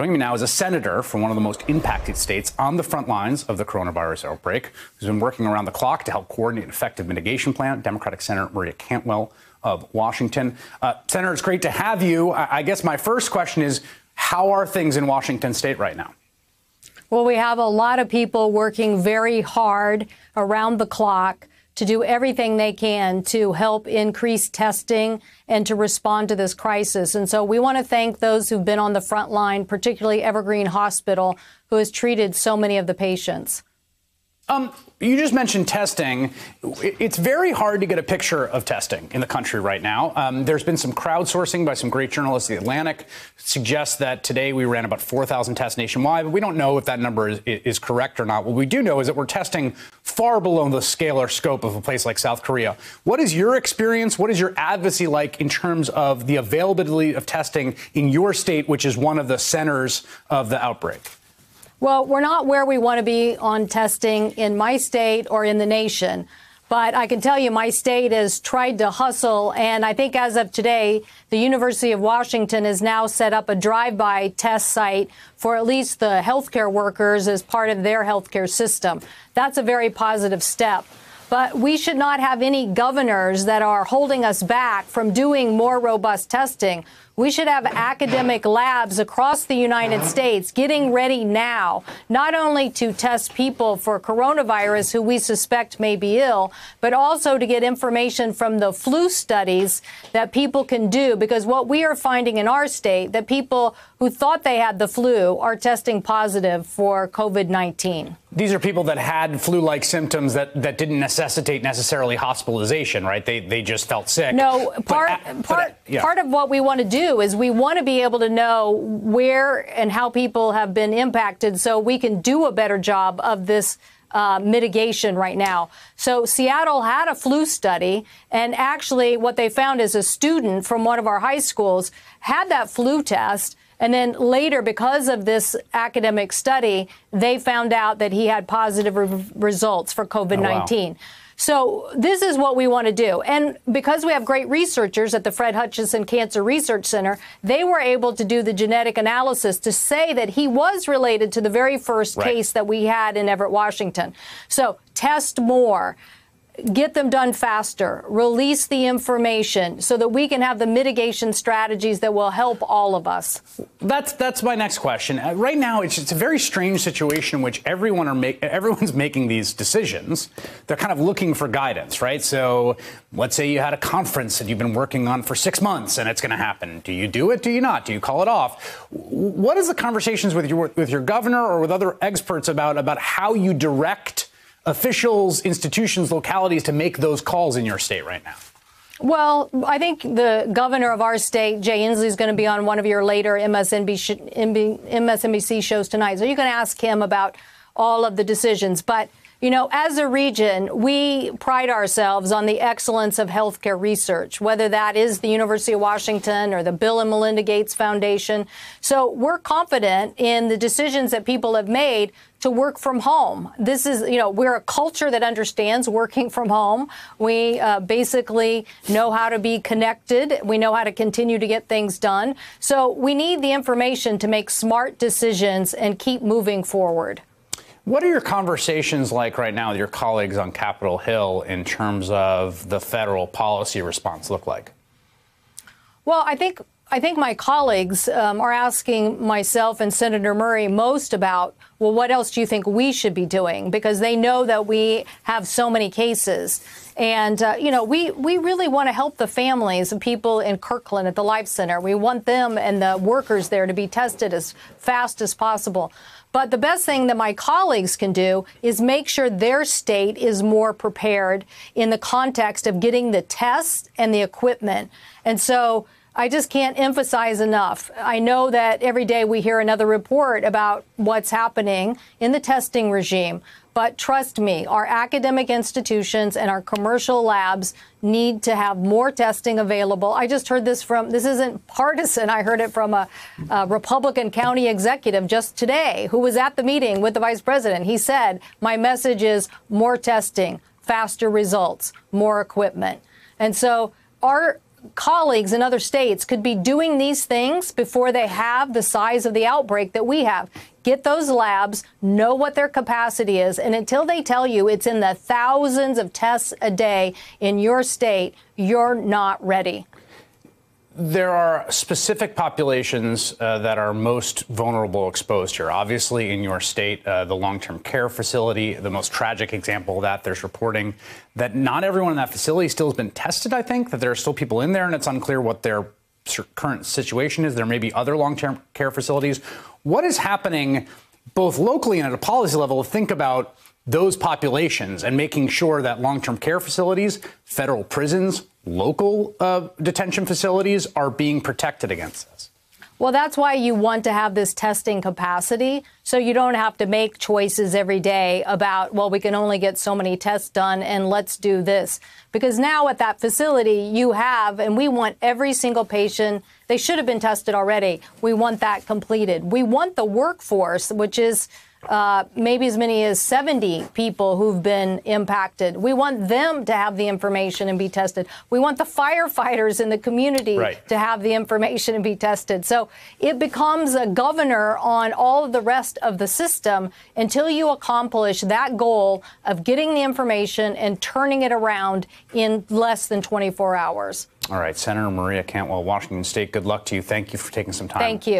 Joining me now is a senator from one of the most impacted states on the front lines of the coronavirus outbreak, who's been working around the clock to help coordinate an effective mitigation plan, Democratic Senator Maria Cantwell of Washington. Uh, senator, it's great to have you. I, I guess my first question is how are things in Washington state right now? Well, we have a lot of people working very hard around the clock to do everything they can to help increase testing and to respond to this crisis. And so we want to thank those who've been on the front line, particularly Evergreen Hospital, who has treated so many of the patients. Um, you just mentioned testing. It's very hard to get a picture of testing in the country right now. Um, there's been some crowdsourcing by some great journalists. the Atlantic suggests that today we ran about 4,000 tests nationwide, but we don't know if that number is, is correct or not. What we do know is that we're testing far below the scale or scope of a place like South Korea. What is your experience? What is your advocacy like in terms of the availability of testing in your state, which is one of the centers of the outbreak? Well, we're not where we want to be on testing in my state or in the nation. But I can tell you my state has tried to hustle. And I think as of today, the University of Washington has now set up a drive by test site for at least the healthcare workers as part of their healthcare system. That's a very positive step. But we should not have any governors that are holding us back from doing more robust testing. We should have academic labs across the United States getting ready now, not only to test people for coronavirus who we suspect may be ill, but also to get information from the flu studies that people can do. Because what we are finding in our state, that people who thought they had the flu are testing positive for COVID 19. These are people that had flu like symptoms that, that didn't necessitate necessarily hospitalization, right? They, they just felt sick. No, part, but, part, but, yeah. part of what we want to do is we want to be able to know where and how people have been impacted so we can do a better job of this uh, mitigation right now. So Seattle had a flu study, and actually, what they found is a student from one of our high schools had that flu test. And then later, because of this academic study, they found out that he had positive re- results for oh, COVID 19. Oh, wow. So this is what we want to do. And because we have great researchers at the Fred Hutchinson Cancer Research Center, they were able to do the genetic analysis to say that he was related to the very first right. case that we had in Everett, Washington. So test more get them done faster, release the information so that we can have the mitigation strategies that will help all of us? That's that's my next question. Uh, right now, it's, it's a very strange situation in which everyone are make, everyone's making these decisions. They're kind of looking for guidance, right? So let's say you had a conference that you've been working on for six months and it's going to happen. Do you do it? Do you not? Do you call it off? What is the conversations with your with your governor or with other experts about about how you direct officials, institutions, localities to make those calls in your state right now? Well, I think the governor of our state, Jay Inslee, is going to be on one of your later MSNBC, MSNBC shows tonight. So you can ask him about all of the decisions. But you know, as a region, we pride ourselves on the excellence of healthcare research, whether that is the University of Washington or the Bill and Melinda Gates Foundation. So we're confident in the decisions that people have made to work from home. This is, you know, we're a culture that understands working from home. We uh, basically know how to be connected. We know how to continue to get things done. So we need the information to make smart decisions and keep moving forward. What are your conversations like right now with your colleagues on Capitol Hill in terms of the federal policy response look like? Well, I think I think my colleagues um, are asking myself and Senator Murray most about, well, what else do you think we should be doing? Because they know that we have so many cases. And, uh, you know, we, we really want to help the families of people in Kirkland at the Life Center. We want them and the workers there to be tested as fast as possible. But the best thing that my colleagues can do is make sure their state is more prepared in the context of getting the tests and the equipment. And so, I just can't emphasize enough. I know that every day we hear another report about what's happening in the testing regime. But trust me, our academic institutions and our commercial labs need to have more testing available. I just heard this from, this isn't partisan. I heard it from a, a Republican county executive just today who was at the meeting with the vice president. He said, My message is more testing, faster results, more equipment. And so our colleagues in other states could be doing these things before they have the size of the outbreak that we have. Get those labs, know what their capacity is, and until they tell you it's in the thousands of tests a day in your state, you're not ready. There are specific populations uh, that are most vulnerable exposed here. Obviously, in your state, uh, the long term care facility, the most tragic example of that, there's reporting that not everyone in that facility still has been tested, I think, that there are still people in there, and it's unclear what their current situation is. There may be other long term care facilities. What is happening? both locally and at a policy level, think about those populations and making sure that long term care facilities, federal prisons, local uh, detention facilities are being protected against this? Well, that's why you want to have this testing capacity so you don't have to make choices every day about, well, we can only get so many tests done and let's do this. Because now at that facility, you have, and we want every single patient, they should have been tested already. We want that completed. We want the workforce, which is uh, maybe as many as 70 people who've been impacted. We want them to have the information and be tested. We want the firefighters in the community right. to have the information and be tested. So it becomes a governor on all of the rest of the system until you accomplish that goal of getting the information and turning it around in less than 24 hours. All right, Senator Maria Cantwell, Washington State, good luck to you. Thank you for taking some time. Thank you.